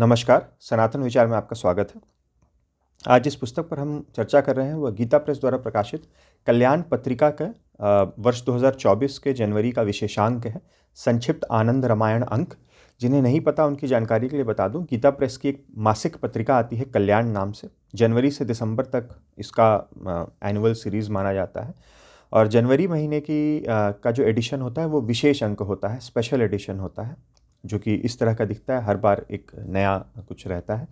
नमस्कार सनातन विचार में आपका स्वागत है आज जिस पुस्तक पर हम चर्चा कर रहे हैं वह गीता प्रेस द्वारा प्रकाशित कल्याण पत्रिका का वर्ष 2024 के जनवरी का विशेषांक है संक्षिप्त आनंद रामायण अंक जिन्हें नहीं पता उनकी जानकारी के लिए बता दूं गीता प्रेस की एक मासिक पत्रिका आती है कल्याण नाम से जनवरी से दिसंबर तक इसका एनुअल सीरीज़ माना जाता है और जनवरी महीने की का जो एडिशन होता है वो विशेष अंक होता है स्पेशल एडिशन होता है जो कि इस तरह का दिखता है हर बार एक नया कुछ रहता है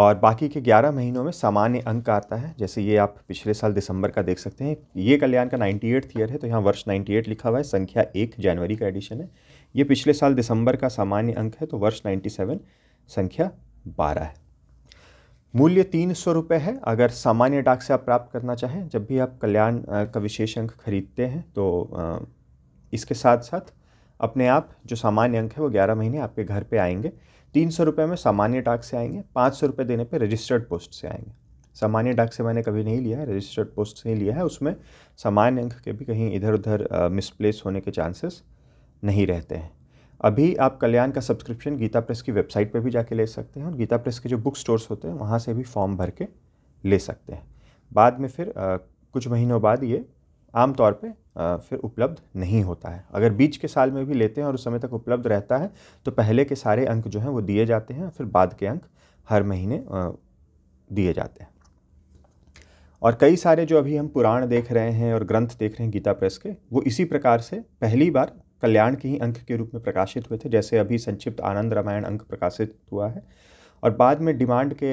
और बाकी के 11 महीनों में सामान्य अंक आता है जैसे ये आप पिछले साल दिसंबर का देख सकते हैं ये कल्याण का एट ईयर है तो यहाँ वर्ष एट लिखा हुआ है संख्या एक जनवरी का एडिशन है ये पिछले साल दिसंबर का सामान्य अंक है तो वर्ष सेवन संख्या बारह है मूल्य तीन सौ रुपये है अगर सामान्य डाक से आप प्राप्त करना चाहें जब भी आप कल्याण का विशेष अंक खरीदते हैं तो इसके साथ साथ अपने आप जो सामान्य अंक है वो ग्यारह महीने आपके घर पर आएंगे तीन सौ रुपये में सामान्य डाक से आएंगे पाँच सौ रुपये देने पे रजिस्टर्ड पोस्ट से आएंगे सामान्य डाक से मैंने कभी नहीं लिया है रजिस्टर्ड पोस्ट से ही लिया है उसमें सामान्य अंक के भी कहीं इधर उधर मिसप्लेस होने के चांसेस नहीं रहते हैं अभी आप कल्याण का सब्सक्रिप्शन गीता प्रेस की वेबसाइट पर भी जाके ले सकते हैं और गीता प्रेस के जो बुक स्टोर्स होते हैं वहाँ से भी फॉर्म भर के ले सकते हैं बाद में फिर आ, कुछ महीनों बाद ये आम तौर पे फिर उपलब्ध नहीं होता है अगर बीच के साल में भी लेते हैं और उस समय तक उपलब्ध रहता है तो पहले के सारे अंक जो हैं वो दिए जाते हैं फिर बाद के अंक हर महीने दिए जाते हैं और कई सारे जो अभी हम पुराण देख रहे हैं और ग्रंथ देख रहे हैं गीता प्रेस के वो इसी प्रकार से पहली बार कल्याण के ही अंक के रूप में प्रकाशित हुए थे जैसे अभी संक्षिप्त आनंद रामायण अंक प्रकाशित हुआ है और बाद में डिमांड के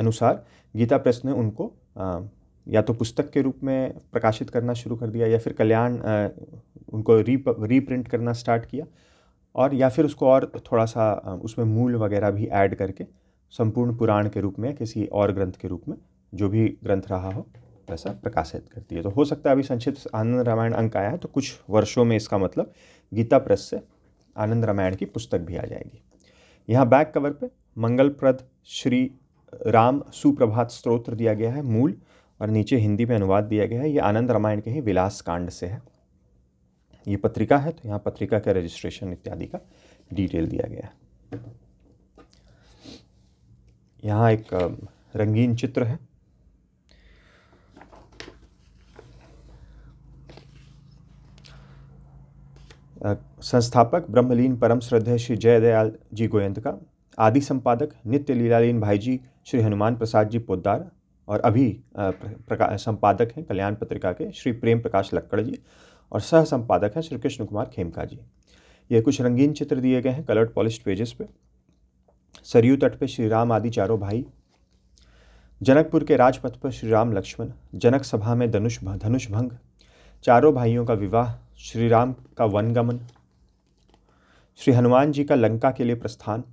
अनुसार गीता प्रेस ने उनको या तो पुस्तक के रूप में प्रकाशित करना शुरू कर दिया या फिर कल्याण उनको री रीप्रिंट करना स्टार्ट किया और या फिर उसको और थोड़ा सा उसमें मूल वगैरह भी ऐड करके संपूर्ण पुराण के रूप में किसी और ग्रंथ के रूप में जो भी ग्रंथ रहा हो वैसा प्रकाशित करती है तो हो सकता है अभी संक्षिप्त आनंद रामायण अंक आया है तो कुछ वर्षों में इसका मतलब गीता प्रेस से आनंद रामायण की पुस्तक भी आ जाएगी यहाँ बैक कवर पर मंगलप्रद श्री राम सुप्रभात स्त्रोत्र दिया गया है मूल और नीचे हिंदी में अनुवाद दिया गया है ये आनंद रामायण के ही विलास कांड से है ये पत्रिका है तो यहाँ पत्रिका का रजिस्ट्रेशन इत्यादि का डिटेल दिया गया है यहाँ एक रंगीन चित्र है संस्थापक ब्रह्मलीन परम श्रद्धेय श्री जयदयाल जी गोयंत का आदि संपादक नित्य लीलालीन भाई जी श्री हनुमान प्रसाद जी पोदार और अभी प्रकाश संपादक हैं कल्याण पत्रिका के श्री प्रेम प्रकाश लक्कड़ जी और सह संपादक हैं श्री कृष्ण कुमार खेमका जी ये कुछ रंगीन चित्र दिए गए हैं कलर्ड पॉलिश पेजेस पे सरयू तट पे श्री राम आदि चारों भाई जनकपुर के राजपथ पर श्री राम लक्ष्मण जनक सभा में धनुष धनुष भंग चारों भाइयों का विवाह श्री राम का वनगमन श्री हनुमान जी का लंका के लिए प्रस्थान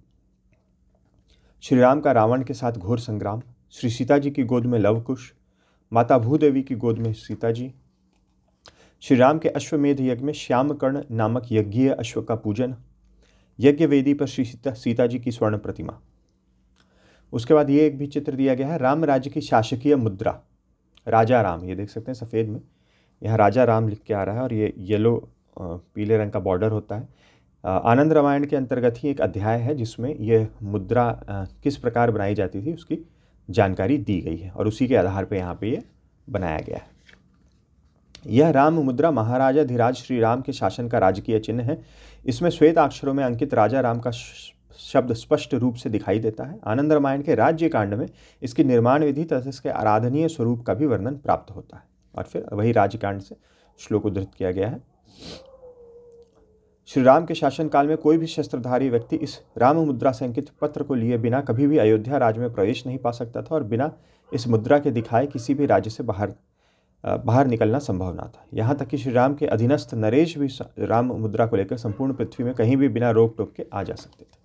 श्री राम का रावण के साथ घोर संग्राम श्री सीता जी की गोद में लवकुश माता भूदेवी की गोद में सीता जी श्री राम के अश्वमेध यज्ञ में श्यामकर्ण नामक यज्ञीय अश्व का पूजन यज्ञ वेदी पर श्री सीता सीता जी की स्वर्ण प्रतिमा उसके बाद ये एक भी चित्र दिया गया है राम राज्य की शासकीय मुद्रा राजा राम ये देख सकते हैं सफ़ेद में यहाँ राजा राम लिख के आ रहा है और ये येलो पीले रंग का बॉर्डर होता है आनंद रामायण के अंतर्गत ही एक अध्याय है जिसमें यह मुद्रा किस प्रकार बनाई जाती थी उसकी जानकारी दी गई है और उसी के आधार पर यहाँ पे ये बनाया गया है यह राम मुद्रा महाराजा धीराज श्री राम के शासन का राजकीय चिन्ह है इसमें श्वेत अक्षरों में अंकित राजा राम का शब्द स्पष्ट रूप से दिखाई देता है आनंद रामायण के राज्य कांड में इसकी निर्माण विधि तथा इसके आराधनीय स्वरूप का भी वर्णन प्राप्त होता है और फिर वही राज्य कांड से श्लोक उद्धृत किया गया है श्री राम के शासनकाल में कोई भी शस्त्रधारी व्यक्ति इस राम मुद्रा से अंकित पत्र को लिए बिना कभी भी अयोध्या राज्य में प्रवेश नहीं पा सकता था और बिना इस मुद्रा के दिखाए किसी भी राज्य से बाहर बाहर निकलना संभव ना था यहाँ तक कि श्री राम के अधीनस्थ नरेश भी राम मुद्रा को लेकर संपूर्ण पृथ्वी में कहीं भी बिना रोक टोक के आ जा सकते थे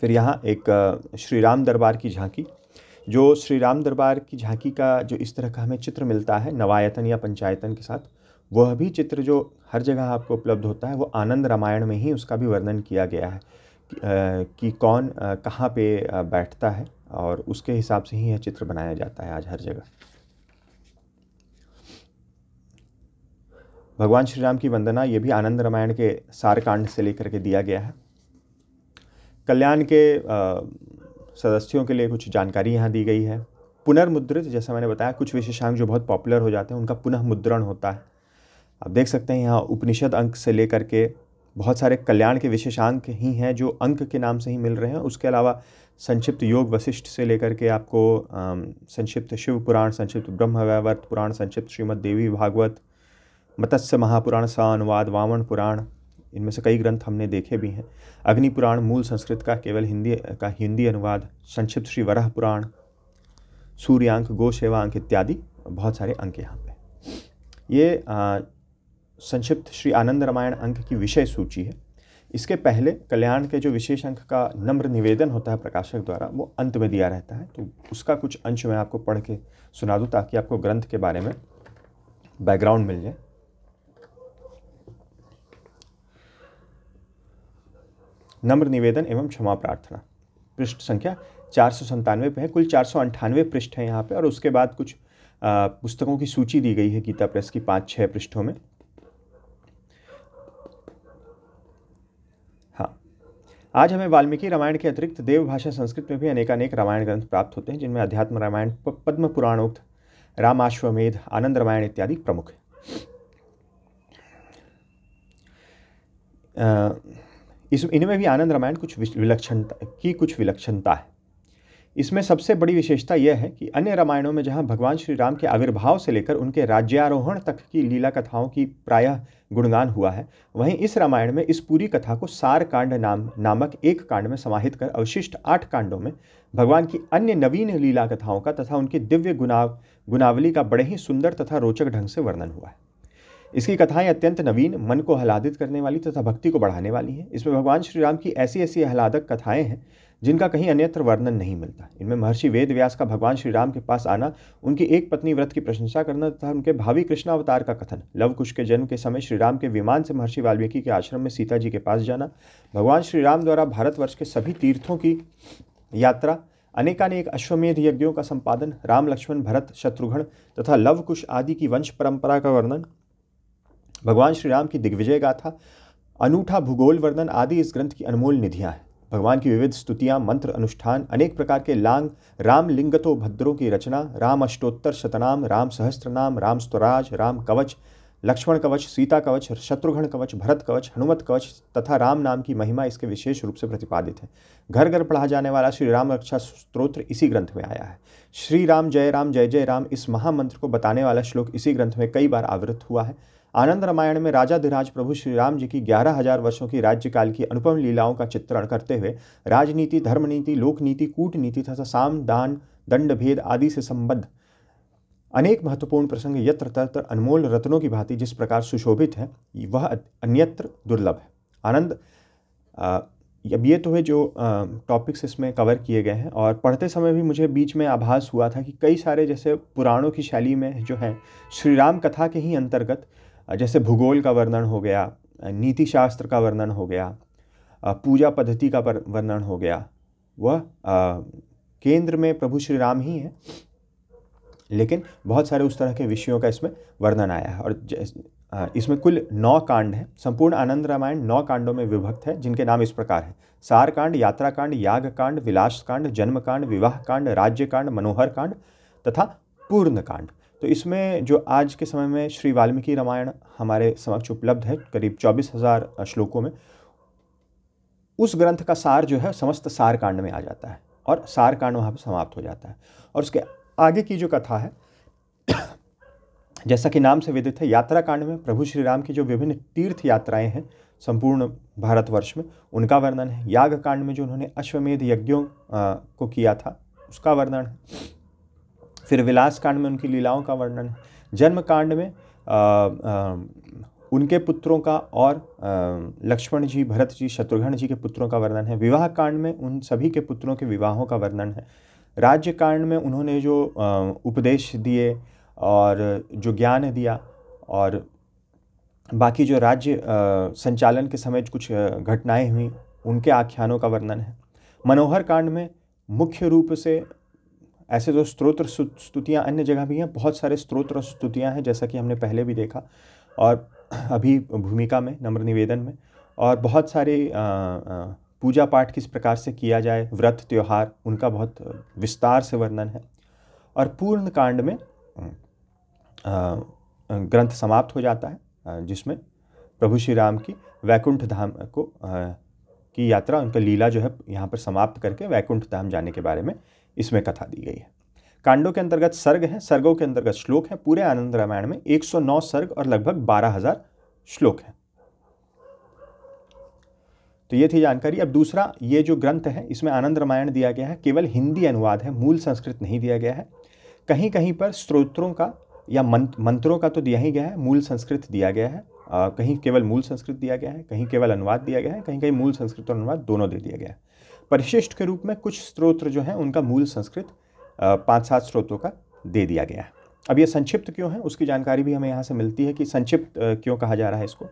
फिर यहाँ एक श्री राम दरबार की झांकी जो श्री राम दरबार की झांकी का जो इस तरह का हमें चित्र मिलता है नवायतन या पंचायतन के साथ वह भी चित्र जो हर जगह आपको उपलब्ध होता है वो आनंद रामायण में ही उसका भी वर्णन किया गया है कि कौन कहाँ पे बैठता है और उसके हिसाब से ही यह चित्र बनाया जाता है आज हर जगह भगवान श्री राम की वंदना ये भी आनंद रामायण के सारकांड से लेकर के दिया गया है कल्याण के सदस्यों के लिए कुछ जानकारी यहाँ दी गई है पुनर्मुद्रित जैसा मैंने बताया कुछ विशेषांक जो बहुत पॉपुलर हो जाते हैं उनका पुनः मुद्रण होता है आप देख सकते हैं यहाँ उपनिषद अंक से लेकर के बहुत सारे कल्याण के विशेषांक ही हैं जो अंक के नाम से ही मिल रहे हैं उसके अलावा संक्षिप्त योग वशिष्ठ से लेकर के आपको संक्षिप्त शिव पुराण संक्षिप्त ब्रह्मवैवर्त पुराण संक्षिप्त श्रीमद देवी भागवत मत्स्य महापुराण सा अनुवाद वामन पुराण इनमें से कई ग्रंथ हमने देखे भी हैं अग्नि पुराण मूल संस्कृत का केवल हिंदी का हिंदी अनुवाद संक्षिप्त श्री वरह पुराण सूर्यांक गो सेवा अंक इत्यादि बहुत सारे अंक यहाँ पे ये संक्षिप्त श्री आनंद रामायण अंक की विषय सूची है इसके पहले कल्याण के जो विशेष अंक का नम्र निवेदन होता है प्रकाशक द्वारा वो अंत में दिया रहता है तो उसका कुछ अंश मैं आपको पढ़ के सुना दूँ ताकि आपको ग्रंथ के बारे में बैकग्राउंड मिल जाए नम्र निवेदन एवं क्षमा प्रार्थना पृष्ठ संख्या चार सौ संतानवे पे है कुल चार सौ अंठानवे पृष्ठ हैं यहाँ पे और उसके बाद कुछ पुस्तकों की सूची दी गई है गीता प्रेस की पाँच छः पृष्ठों में आज हमें वाल्मीकि रामायण के अतिरिक्त देवभाषा संस्कृत में भी अनेकानेक रामायण ग्रंथ प्राप्त होते हैं जिनमें अध्यात्म रामायण पद्म पुराणोक्त रामाश्वमेध आनंद रामायण इत्यादि प्रमुख है इस इनमें भी आनंद रामायण कुछ विलक्षणता की कुछ विलक्षणता है इसमें सबसे बड़ी विशेषता यह है कि अन्य रामायणों में जहाँ भगवान श्री राम के आविर्भाव से लेकर उनके राज्यारोहण तक की लीला कथाओं की प्रायः गुणगान हुआ है वहीं इस रामायण में इस पूरी कथा को सार कांड नाम नामक एक कांड में समाहित कर अवशिष्ट आठ कांडों में भगवान की अन्य नवीन लीला कथाओं का तथा उनकी दिव्य गुनाव गुनावली का बड़े ही सुंदर तथा रोचक ढंग से वर्णन हुआ है इसकी कथाएं अत्यंत नवीन मन को आह्लादित करने वाली तथा भक्ति को बढ़ाने वाली हैं इसमें भगवान श्री राम की ऐसी ऐसी आहलादक कथाएं हैं जिनका कहीं अन्यत्र वर्णन नहीं मिलता इनमें महर्षि वेद व्यास का भगवान श्री राम के पास आना उनकी एक पत्नी व्रत की प्रशंसा करना तथा उनके भावी कृष्णावतार का कथन लवकुश के जन्म के समय श्री राम के विमान से महर्षि वाल्मीकि के आश्रम में सीता जी के पास जाना भगवान श्री राम द्वारा भारतवर्ष के सभी तीर्थों की यात्रा अनेकानेक अश्वमेध यज्ञों का संपादन राम लक्ष्मण भरत शत्रुघ्न तथा लवकुश आदि की वंश परंपरा का वर्णन भगवान श्री राम की दिग्विजय गाथा अनूठा भूगोल वर्णन आदि इस ग्रंथ की अनमोल निधियाँ हैं भगवान की विविध स्तुतियाँ मंत्र अनुष्ठान अनेक प्रकार के लांग राम लिंगतो भद्रों की रचना राम अष्टोत्तर शतनाम राम सहस्त्रनाम राम स्वराज राम कवच लक्ष्मण कवच सीता कवच शत्रुघ्न कवच भरत कवच हनुमत कवच तथा राम नाम की महिमा इसके विशेष रूप से प्रतिपादित है घर घर पढ़ा जाने वाला श्री राम रक्षा स्त्रोत्र इसी ग्रंथ में आया है श्री राम जय राम जय जय राम इस महामंत्र को बताने वाला श्लोक इसी ग्रंथ में कई बार आवृत हुआ है आनंद रामायण में राजाधिराज प्रभु श्री राम जी की ग्यारह हजार वर्षों की राज्यकाल की अनुपम लीलाओं का चित्रण करते हुए राजनीति धर्मनीति लोकनीति कूटनीति तथा साम दान दंड भेद आदि से संबद्ध अनेक महत्वपूर्ण प्रसंग यत्र तत्र अनमोल रत्नों की भांति जिस प्रकार सुशोभित है वह अन्यत्र दुर्लभ है आनंद अब ये तो है जो टॉपिक्स इसमें कवर किए गए हैं और पढ़ते समय भी मुझे बीच में आभास हुआ था कि कई सारे जैसे पुराणों की शैली में जो हैं श्री राम कथा के ही अंतर्गत जैसे भूगोल का वर्णन हो गया नीति शास्त्र का वर्णन हो गया पूजा पद्धति का वर्णन हो गया वह केंद्र में प्रभु श्री राम ही हैं लेकिन बहुत सारे उस तरह के विषयों का इसमें वर्णन आया है और इसमें कुल नौ कांड हैं संपूर्ण आनंद रामायण नौ कांडों में विभक्त है जिनके नाम इस प्रकार हैं सार कांड यात्रा कांड याग कांड विलास कांड जन्म कांड विवाह कांड राज्य कांड मनोहर कांड तथा पूर्ण कांड तो इसमें जो आज के समय में श्री वाल्मीकि रामायण हमारे समक्ष उपलब्ध है करीब चौबीस हज़ार श्लोकों में उस ग्रंथ का सार जो है समस्त सार कांड में आ जाता है और सार कांड वहाँ पर समाप्त हो जाता है और उसके आगे की जो कथा है जैसा कि नाम से विदित है यात्रा कांड में प्रभु श्री राम की जो विभिन्न तीर्थ यात्राएं हैं संपूर्ण भारतवर्ष में उनका वर्णन है याग कांड में जो उन्होंने अश्वमेध यज्ञों को किया था उसका वर्णन है फिर विलास कांड में उनकी लीलाओं का वर्णन है जन्म कांड में आ, आ, उनके पुत्रों का और लक्ष्मण जी भरत जी शत्रुघ्न जी के पुत्रों का वर्णन है विवाह कांड में उन सभी के पुत्रों के विवाहों का वर्णन है राज्य कांड में उन्होंने जो उपदेश दिए और जो ज्ञान दिया और बाकी जो राज्य संचालन के समय कुछ घटनाएं हुई उनके आख्यानों का वर्णन है मनोहर कांड में मुख्य रूप से ऐसे जो स्त्रोत्र स्तुतियाँ अन्य जगह भी हैं बहुत सारे स्त्रोत्र और स्तुतियाँ हैं जैसा कि हमने पहले भी देखा और अभी भूमिका में नम्र निवेदन में और बहुत सारे पूजा पाठ किस प्रकार से किया जाए व्रत त्यौहार उनका बहुत विस्तार से वर्णन है और पूर्ण कांड में ग्रंथ समाप्त हो जाता है जिसमें प्रभु श्री राम की वैकुंठ धाम को की यात्रा उनका लीला जो है यहाँ पर समाप्त करके वैकुंठ धाम जाने के बारे में इसमें कथा दी गई है कांडों के अंतर्गत सर्ग हैं सर्गों के अंतर्गत श्लोक हैं पूरे आनंद रामायण में 109 सर्ग और लगभग 12000 श्लोक हैं तो ये थी जानकारी अब दूसरा ये जो ग्रंथ है इसमें आनंद रामायण दिया गया है केवल हिंदी अनुवाद है मूल संस्कृत नहीं दिया गया है कहीं कहीं पर स्त्रोत्रों का या मंत्रों का तो दिया ही गया है मूल संस्कृत दिया गया है आ, कहीं केवल मूल संस्कृत दिया गया है कहीं केवल अनुवाद दिया गया है कहीं कहीं मूल संस्कृत और अनुवाद दोनों दे दिया गया है परिशिष्ट के रूप में कुछ स्त्रोत्र जो हैं उनका मूल संस्कृत पाँच सात स्रोतों का दे दिया गया है अब ये संक्षिप्त क्यों है उसकी जानकारी भी हमें यहाँ से मिलती है कि संक्षिप्त क्यों कहा जा रहा है इसको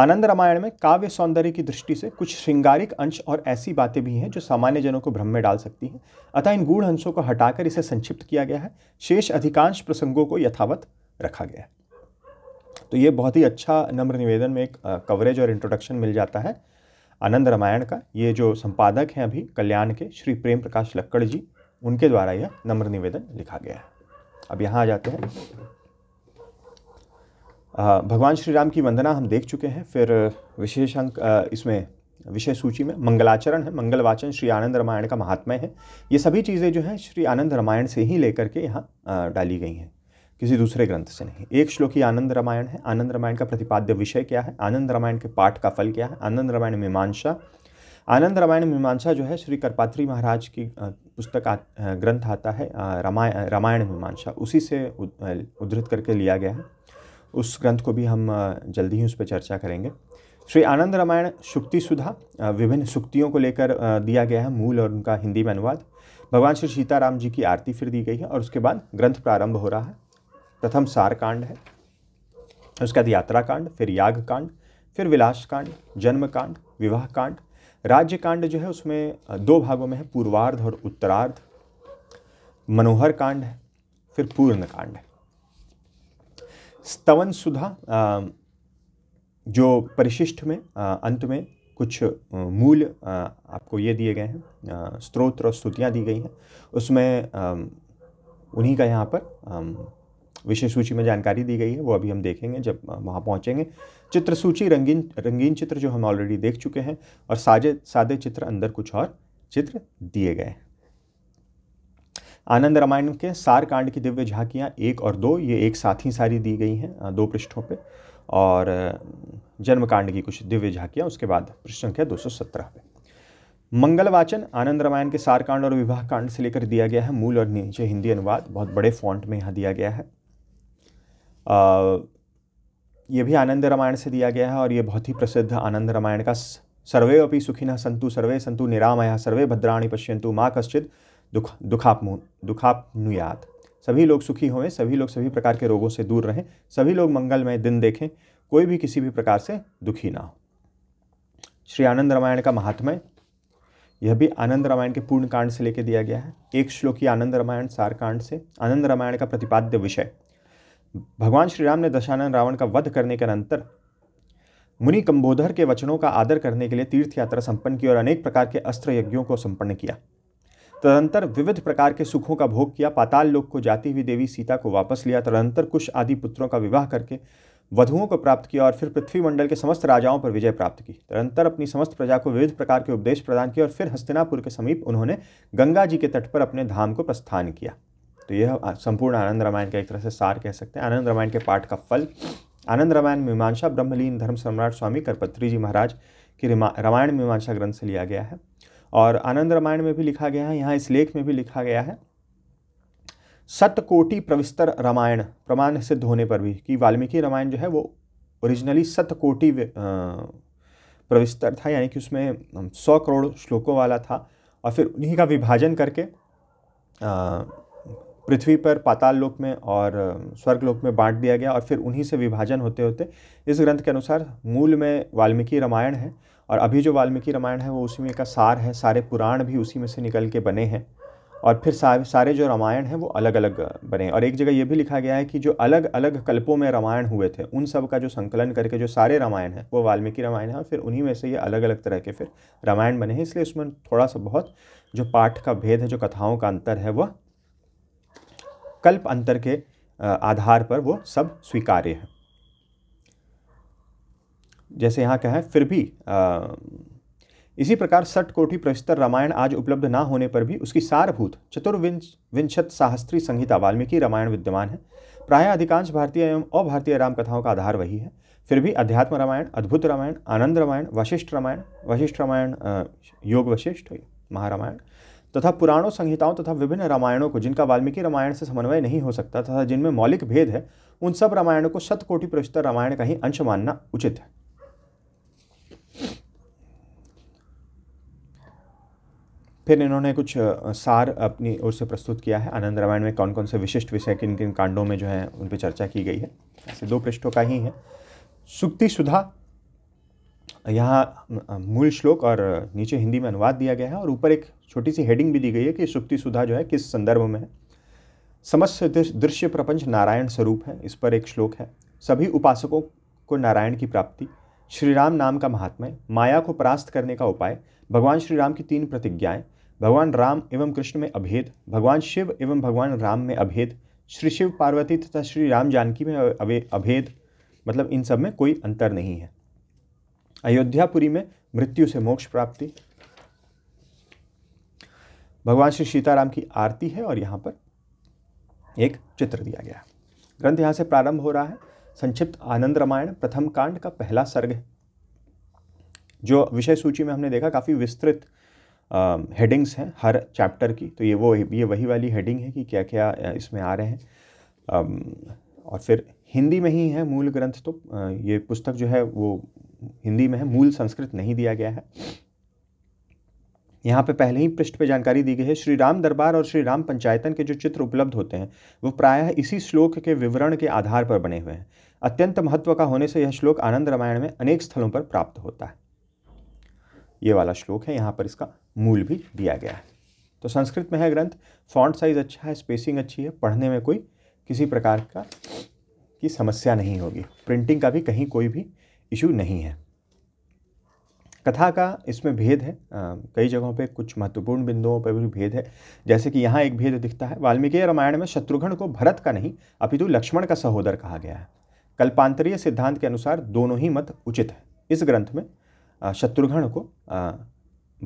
आनंद रामायण में काव्य सौंदर्य की दृष्टि से कुछ श्रृंगारिक अंश और ऐसी बातें भी हैं जो सामान्य जनों को भ्रम में डाल सकती हैं अतः इन गूढ़ अंशों को हटाकर इसे संक्षिप्त किया गया है शेष अधिकांश प्रसंगों को यथावत रखा गया है तो ये बहुत ही अच्छा नम्र निवेदन में एक कवरेज और इंट्रोडक्शन मिल जाता है आनंद रामायण का ये जो संपादक हैं अभी कल्याण के श्री प्रेम प्रकाश लक्कड़ जी उनके द्वारा यह नम्र निवेदन लिखा गया है अब यहाँ आ जाते हैं भगवान श्री राम की वंदना हम देख चुके हैं फिर विशेष अंक इसमें विषय सूची में मंगलाचरण है मंगलवाचन श्री आनंद रामायण का महात्मा है ये सभी चीज़ें जो हैं श्री आनंद रामायण से ही लेकर के यहाँ डाली गई हैं किसी दूसरे ग्रंथ से नहीं एक श्लोकी आनंद रामायण है आनंद रामायण का प्रतिपाद्य विषय क्या है आनंद रामायण के पाठ का फल क्या है आनंद रामायण मीमांसा आनंद रामायण मीमांसा जो है श्री करपात्री महाराज की पुस्तक ग्रंथ आता है रामायण रामायण मीमांसा उसी से उद्धृत करके लिया गया है उस ग्रंथ को भी हम जल्दी ही उस पर चर्चा करेंगे श्री आनंद रामायण सुक्ति सुधा विभिन्न सुक्तियों को लेकर दिया गया है मूल और उनका हिंदी में अनुवाद भगवान श्री सीताराम जी की आरती फिर दी गई है और उसके बाद ग्रंथ प्रारंभ हो रहा है प्रथम सार कांड है उसके बाद यात्रा कांड फिर याग कांड फिर विलास कांड जन्म कांड विवाह कांड राज्य कांड जो है उसमें दो भागों में है पूर्वार्ध और उत्तरार्ध मनोहर कांड है फिर पूर्ण कांड है स्तवन सुधा जो परिशिष्ट में अंत में कुछ मूल आपको ये दिए गए हैं स्त्रोत्र और स्तुतियाँ दी गई हैं उसमें उन्हीं का यहाँ पर विषय सूची में जानकारी दी गई है वो अभी हम देखेंगे जब वहाँ पहुँचेंगे चित्र सूची रंगीन रंगीन चित्र जो हम ऑलरेडी देख चुके हैं और साजे सादे चित्र अंदर कुछ और चित्र दिए गए आनंद रामायण के सार कांड की दिव्य झांकियाँ एक और दो ये एक साथ ही सारी दी गई हैं दो पृष्ठों पे और जन्मकांड की कुछ दिव्य झांकियाँ उसके बाद पृष्ठ संख्या दो पे मंगल वाचन आनंद रामायण के सार कांड और विवाह कांड से लेकर दिया गया है मूल और नीचे हिंदी अनुवाद बहुत बड़े फॉन्ट में यहाँ दिया गया है ये भी आनंद रामायण से दिया गया है और ये बहुत ही प्रसिद्ध आनंद रामायण का सर्वे अपनी सुखिन संतु सर्वे संतु निरामया सर्वे भद्राणी पश्यंतु माँ कश्चित दुख दुखापमु दुखापनुयात सभी लोग सुखी हों सभी लोग सभी प्रकार के रोगों से दूर रहें सभी लोग मंगलमय दिन देखें कोई भी किसी भी प्रकार से दुखी ना हो श्री आनंद रामायण का महात्म्य यह भी आनंद रामायण के पूर्ण कांड से लेकर दिया गया है एक श्लोकी आनंद रामायण सार कांड से आनंद रामायण का प्रतिपाद्य विषय भगवान श्री राम ने दशानन रावण का वध करने के अंतर मुनि कंबोधर के वचनों का आदर करने के लिए तीर्थ यात्रा संपन्न की और अनेक प्रकार के अस्त्र यज्ञों को संपन्न किया तदंतर विविध प्रकार के सुखों का भोग किया पाताल लोक को जाती हुई देवी सीता को वापस लिया तदंतर कुश आदि पुत्रों का विवाह करके वधुओं को प्राप्त किया और फिर पृथ्वी मंडल के समस्त राजाओं पर विजय प्राप्त की तदंतर अपनी समस्त प्रजा को विविध प्रकार के उपदेश प्रदान किए और फिर हस्तिनापुर के समीप उन्होंने गंगा जी के तट पर अपने धाम को प्रस्थान किया तो यह संपूर्ण आनंद रामायण का एक तरह से सार कह सकते हैं आनंद रामायण के पाठ का फल आनंद रामायण मीमांसा ब्रह्मलीन धर्म सम्राट स्वामी करपत्री जी महाराज की रामायण मीमांसा ग्रंथ से लिया गया है और आनंद रामायण में भी लिखा गया है यहाँ इस लेख में भी लिखा गया है सतकोटि प्रविस्तर रामायण प्रमाण सिद्ध होने पर भी कि वाल्मीकि रामायण जो है वो ओरिजिनली सतकोटि प्रविस्तर था यानी कि उसमें सौ करोड़ श्लोकों वाला था और फिर उन्हीं का विभाजन करके आ, पृथ्वी पर पाताल लोक में और स्वर्ग लोक में बांट दिया गया और फिर उन्हीं से विभाजन होते होते इस ग्रंथ के अनुसार मूल में वाल्मीकि रामायण है और अभी जो वाल्मीकि रामायण है वो उसी में का सार है सारे पुराण भी उसी में से निकल के बने हैं और फिर सारे सारे जो रामायण हैं वो अलग अलग बने और एक जगह ये भी लिखा गया है कि जो अलग अलग कल्पों में रामायण हुए थे उन सब का जो संकलन करके जो सारे रामायण हैं वो वाल्मीकि रामायण है और फिर उन्हीं में से ये अलग अलग तरह के फिर रामायण बने हैं इसलिए उसमें थोड़ा सा बहुत जो पाठ का भेद है जो कथाओं का अंतर है वह कल्प अंतर के आधार पर वो सब स्वीकार्य है जैसे यहाँ कहें फिर भी आ, इसी प्रकार सट कोटि प्रस्तर रामायण आज उपलब्ध ना होने पर भी उसकी सारभूत चतुर्विंशत साहस्त्री संहिता वाल्मीकि रामायण विद्यमान है प्रायः अधिकांश भारतीय एवं अभारतीय राम कथाओं का आधार वही है फिर भी अध्यात्म रामायण अद्भुत रामायण आनंद रामायण वशिष्ठ रामायण वशिष्ठ रामायण योग वशिष्ठ महारामायण तथा पुराणों संहिताओं तथा विभिन्न रामायणों को जिनका वाल्मीकि रामायण से समन्वय नहीं हो सकता तथा जिनमें मौलिक भेद है उन सब रामायणों को शतकोटि प्रविष्टर रामायण का ही अंश मानना उचित है फिर इन्होंने कुछ सार अपनी ओर से प्रस्तुत किया है आनंद रामायण में कौन कौन से विशिष्ट विषय किन किन कांडों में जो है उन पर चर्चा की गई है ऐसे दो पृष्ठों का ही है सुक्ति सुधा यहाँ मूल श्लोक और नीचे हिंदी में अनुवाद दिया गया है और ऊपर एक छोटी सी हेडिंग भी दी गई है कि सुक्ति सुधा जो है किस संदर्भ में है समस्त दृश्य प्रपंच नारायण स्वरूप है इस पर एक श्लोक है सभी उपासकों को नारायण की प्राप्ति श्री राम नाम का महात्मा माया को परास्त करने का उपाय भगवान श्री राम की तीन प्रतिज्ञाएं भगवान राम एवं कृष्ण में अभेद भगवान शिव एवं भगवान राम में अभेद श्री शिव पार्वती तथा श्री राम जानकी में अभेद मतलब इन सब में कोई अंतर नहीं है अयोध्यापुरी में मृत्यु से मोक्ष प्राप्ति भगवान श्री सीताराम की आरती है और यहाँ पर एक चित्र दिया गया है ग्रंथ यहाँ से प्रारंभ हो रहा है संक्षिप्त आनंद रामायण प्रथम कांड का पहला सर्ग जो विषय सूची में हमने देखा काफ़ी विस्तृत हेडिंग्स हैं हर चैप्टर की तो ये वो ये वही वाली हेडिंग है कि क्या क्या इसमें आ रहे हैं आ, और फिर हिंदी में ही है मूल ग्रंथ तो ये पुस्तक जो है वो हिंदी में है मूल संस्कृत नहीं दिया गया है यहाँ पे पहले ही पृष्ठ पे जानकारी दी गई है श्री राम दरबार और श्री राम पंचायतन के जो चित्र उपलब्ध होते हैं वो प्रायः इसी श्लोक के विवरण के आधार पर बने हुए हैं अत्यंत महत्व का होने से यह श्लोक आनंद रामायण में अनेक स्थलों पर प्राप्त होता है ये वाला श्लोक है यहाँ पर इसका मूल भी दिया गया है तो संस्कृत में है ग्रंथ फॉन्ट साइज अच्छा है स्पेसिंग अच्छी है पढ़ने में कोई किसी प्रकार का की समस्या नहीं होगी प्रिंटिंग का भी कहीं कोई भी इशू नहीं है कथा का इसमें भेद है आ, कई जगहों पे कुछ महत्वपूर्ण बिंदुओं पर भी भेद है जैसे कि यहाँ एक भेद दिखता है वाल्मीकि रामायण में शत्रुघ्न को भरत का नहीं अपितु लक्ष्मण का सहोदर कहा गया है कल्पांतरीय सिद्धांत के अनुसार दोनों ही मत उचित है इस ग्रंथ में शत्रुघ्न को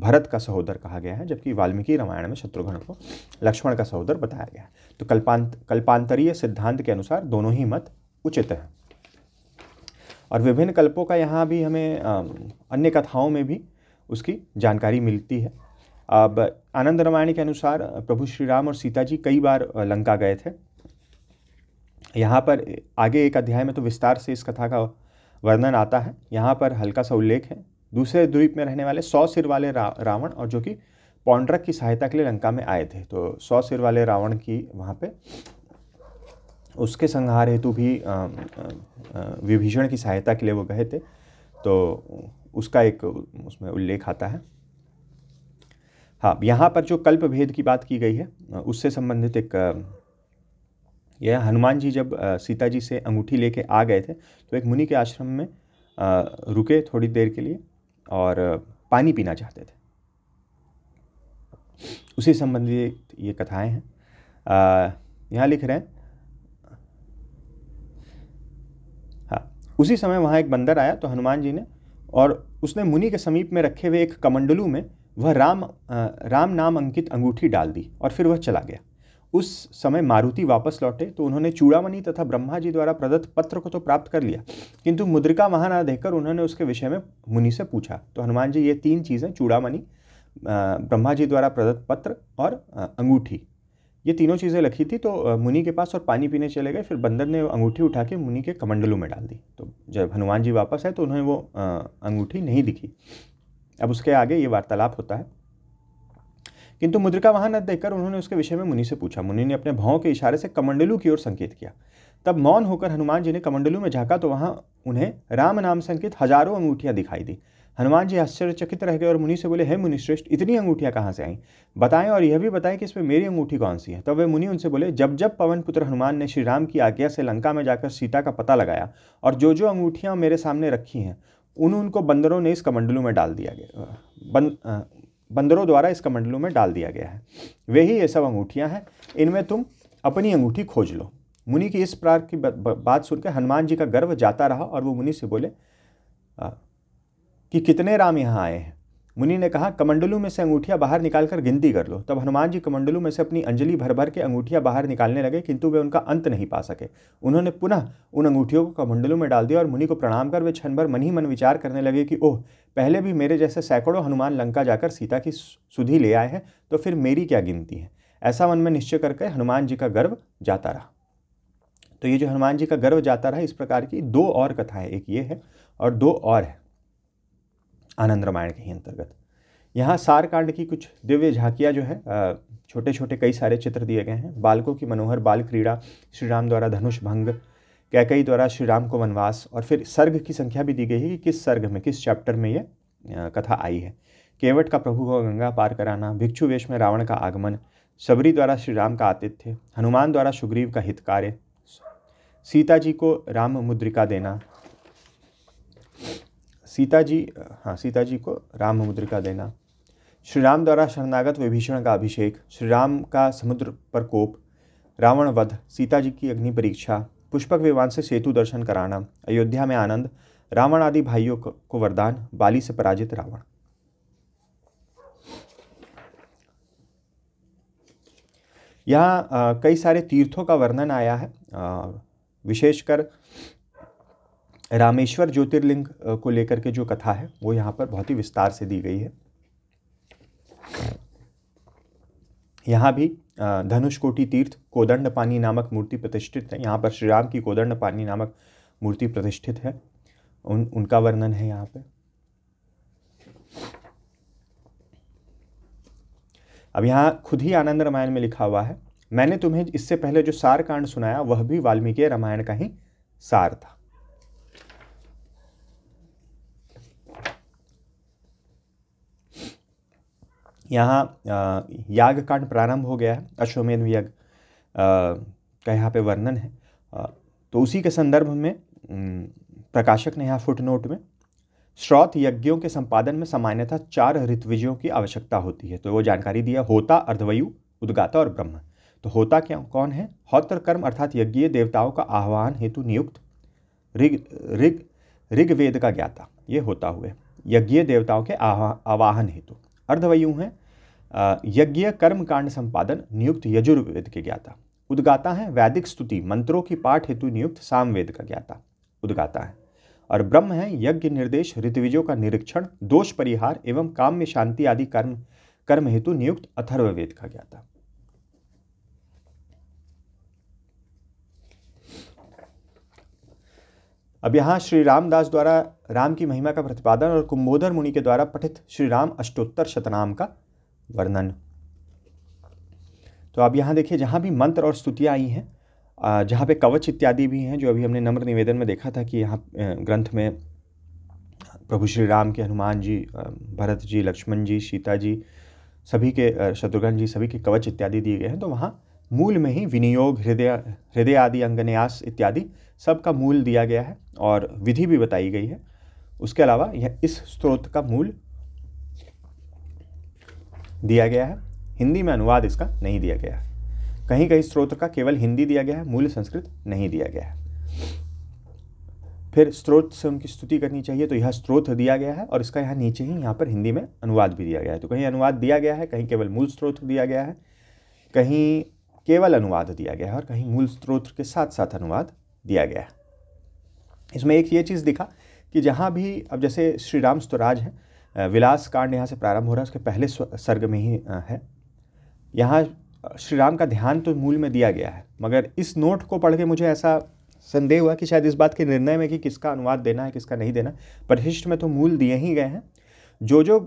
भरत का सहोदर कहा गया है जबकि वाल्मीकि रामायण में शत्रुघ्न को लक्ष्मण का सहोदर बताया गया है तो कल्पांत कल्पांतरीय सिद्धांत के अनुसार दोनों ही मत उचित हैं और विभिन्न कल्पों का यहाँ भी हमें अन्य कथाओं में भी उसकी जानकारी मिलती है अब आनंद रामायण के अनुसार प्रभु श्री राम और सीता जी कई बार लंका गए थे यहाँ पर आगे एक अध्याय में तो विस्तार से इस कथा का वर्णन आता है यहाँ पर हल्का सा उल्लेख है दूसरे द्वीप में रहने वाले सौ सिर वाले रा, रावण और जो कि पौंड्रक की सहायता के लिए लंका में आए थे तो सौ सिर वाले रावण की वहाँ पे उसके संहार हेतु भी विभीषण की सहायता के लिए वो गए थे तो उसका एक उसमें उल्लेख आता है हाँ यहाँ पर जो कल्प भेद की बात की गई है उससे संबंधित एक यह हनुमान जी जब सीता जी से अंगूठी लेके आ गए थे तो एक मुनि के आश्रम में रुके थोड़ी देर के लिए और पानी पीना चाहते थे उसी संबंधित ये कथाएं हैं यहाँ लिख रहे हैं उसी समय वहाँ एक बंदर आया तो हनुमान जी ने और उसने मुनि के समीप में रखे हुए एक कमंडलू में वह राम राम नाम अंकित अंगूठी डाल दी और फिर वह चला गया उस समय मारुति वापस लौटे तो उन्होंने चूड़ामणि तथा ब्रह्मा जी द्वारा प्रदत्त पत्र को तो प्राप्त कर लिया किंतु मुद्रिका वहाँ ना देखकर उन्होंने उसके विषय में मुनि से पूछा तो हनुमान जी ये तीन चीज़ें चूड़ामणि ब्रह्मा जी द्वारा प्रदत्त पत्र और अंगूठी ये तीनों चीज़ें लखी थी तो मुनि के पास और पानी पीने चले गए फिर बंदर ने अंगूठी उठा के मुनि के कमंडलों में डाल दी तो जब हनुमान जी वापस आए तो उन्हें वो अंगूठी नहीं दिखी अब उसके आगे ये वार्तालाप होता है किंतु मुद्रिका वहां न देखकर उन्होंने उसके विषय में मुनि से पूछा मुनि ने अपने भाव के इशारे से कमंडलू की ओर संकेत किया तब मौन होकर हनुमान जी ने कमंडलू में झाँका तो वहाँ उन्हें राम नाम संकेत हजारों अंगूठियाँ दिखाई दी हनुमान जी आश्चर्यचकित रह गए और मुनि से बोले हे मुनिश्रेष्ठ इतनी अंगूठियाँ कहाँ से आई बताएं और यह भी बताएं कि इसमें मेरी अंगूठी कौन सी है तब वे मुनि उनसे बोले जब जब पवन पुत्र हनुमान ने श्री राम की आज्ञा से लंका में जाकर सीता का पता लगाया और जो जो अंगूठियाँ मेरे सामने रखी हैं उन उनको बंदरों ने इस कमंडलों में डाल दिया गया बन, बंदरों द्वारा इस कमंडलों में डाल दिया गया है वे ही ये सब अंगूठियाँ हैं इनमें तुम अपनी अंगूठी खोज लो मुनि की इस प्रकार की बात सुनकर हनुमान जी का गर्व जाता रहा और वो मुनि से बोले कि कितने राम यहाँ आए हैं मुनि ने कहा कमंडलू में से अंगूठियाँ बाहर निकालकर गिनती कर लो तब हनुमान जी कमंडलू में से अपनी अंजलि भर भर के अंगूठियाँ बाहर निकालने लगे किंतु वे उनका अंत नहीं पा सके उन्होंने पुनः उन अंगूठियों को कमंडलू में डाल दिया और मुनि को प्रणाम कर वे क्षण भर मन ही मन विचार करने लगे कि ओह पहले भी मेरे जैसे सैकड़ों हनुमान लंका जाकर सीता की सुधी ले आए हैं तो फिर मेरी क्या गिनती है ऐसा मन में निश्चय करके हनुमान जी का गर्व जाता रहा तो ये जो हनुमान जी का गर्व जाता रहा इस प्रकार की दो और कथाएँ एक ये है और दो और है आनंद रामायण के ही अंतर्गत यहाँ सार कांड की कुछ दिव्य झांकियाँ जो है छोटे छोटे कई सारे चित्र दिए गए हैं बालकों की मनोहर बाल क्रीड़ा श्री राम द्वारा धनुष भंग कैकई द्वारा श्री राम को वनवास और फिर सर्ग की संख्या भी दी गई है कि किस सर्ग में किस चैप्टर में यह कथा आई है केवट का प्रभु को गंगा पार कराना भिक्षु वेश में रावण का आगमन सबरी द्वारा श्री राम का आतिथ्य हनुमान द्वारा सुग्रीव का हित कार्य सीता जी को राम मुद्रिका देना सीता जी हाँ सीता जी को राम मुद्रिका देना श्री राम द्वारा शरणागत विभीषण का अभिषेक श्री राम का समुद्र पर कोप रावण वध सीता जी की अग्नि परीक्षा पुष्पक विमान से सेतु दर्शन कराना अयोध्या में आनंद रावण आदि भाइयों को वरदान बाली से पराजित रावण यहाँ कई सारे तीर्थों का वर्णन आया है विशेषकर रामेश्वर ज्योतिर्लिंग को लेकर के जो कथा है वो यहाँ पर बहुत ही विस्तार से दी गई है यहाँ भी धनुष कोटि तीर्थ कोदंड पानी नामक मूर्ति प्रतिष्ठित है यहाँ पर श्रीराम की कोदंड पानी नामक मूर्ति प्रतिष्ठित है उन उनका वर्णन है यहाँ पर अब यहाँ खुद ही आनंद रामायण में लिखा हुआ है मैंने तुम्हें इससे पहले जो सार कांड सुनाया वह भी वाल्मीकि रामायण का ही सार था यहाँ याग कांड प्रारंभ हो गया है अश्वमेध यज्ञ का यहाँ पे वर्णन है तो उसी के संदर्भ में प्रकाशक ने यहाँ फुटनोट में श्रौत यज्ञों के संपादन में सामान्यतः चार ऋतविजयों की आवश्यकता होती है तो वो जानकारी दिया होता अर्धवयु उद्गाता और ब्रह्म तो होता क्या कौन है हौत्र कर्म अर्थात यज्ञीय देवताओं का आह्वान हेतु नियुक्त ऋग ऋग ऋग्वेद का ज्ञाता ये होता हुए यज्ञीय देवताओं के आवाहन हेतु अर्धवयु हैं यज्ञ कर्म कांड संपादन नियुक्त यजुर्वेद के ज्ञाता उद्गाता है वैदिक स्तुति मंत्रों की पाठ हेतु नियुक्त सामवेद का ज्ञाता उद्गाता है और ब्रह्म है यज्ञ निर्देश ऋतविजों का निरीक्षण दोष परिहार एवं काम में शांति आदि कर्म कर्म हेतु नियुक्त अथर्ववेद का ज्ञाता अब यहाँ श्री रामदास द्वारा राम की महिमा का प्रतिपादन और कुंभोधर मुनि के द्वारा पठित श्री राम अष्टोत्तर शतनाम का वर्णन तो आप यहाँ देखिए जहाँ भी मंत्र और स्तुतियाँ आई हैं जहाँ पे कवच इत्यादि भी हैं जो अभी हमने नम्र निवेदन में देखा था कि यहाँ ग्रंथ में प्रभु श्री राम के हनुमान जी भरत जी लक्ष्मण जी सीता जी सभी के शत्रुघ्न जी सभी के कवच इत्यादि दिए गए हैं तो वहाँ मूल में ही विनियोग हृदय हृदय आदि अंगन्यास इत्यादि सब का मूल दिया गया है और विधि भी बताई गई है उसके अलावा यह इस स्रोत का मूल दिया गया है हिंदी में अनुवाद इसका नहीं दिया गया है कहीं कहीं स्रोत का केवल हिंदी दिया गया है मूल संस्कृत नहीं दिया गया है फिर स्रोत से उनकी स्तुति करनी चाहिए तो यह स्रोत दिया गया है और इसका यहाँ नीचे ही यहाँ पर हिंदी में अनुवाद भी दिया गया है तो कहीं अनुवाद दिया गया है कहीं केवल मूल स्रोत दिया गया है कहीं केवल अनुवाद दिया गया है और कहीं मूल स्रोत के साथ साथ अनुवाद दिया गया है इसमें एक ये चीज़ दिखा कि जहाँ भी अब जैसे श्री राम स्वराज हैं विलास कांड यहाँ से प्रारंभ हो रहा है उसके पहले सर्ग में ही है यहाँ श्री राम का ध्यान तो मूल में दिया गया है मगर इस नोट को पढ़ के मुझे ऐसा संदेह हुआ कि शायद इस बात के निर्णय में कि किसका अनुवाद देना है किसका नहीं देना परिशिष्ट में तो मूल दिए ही गए हैं जो जो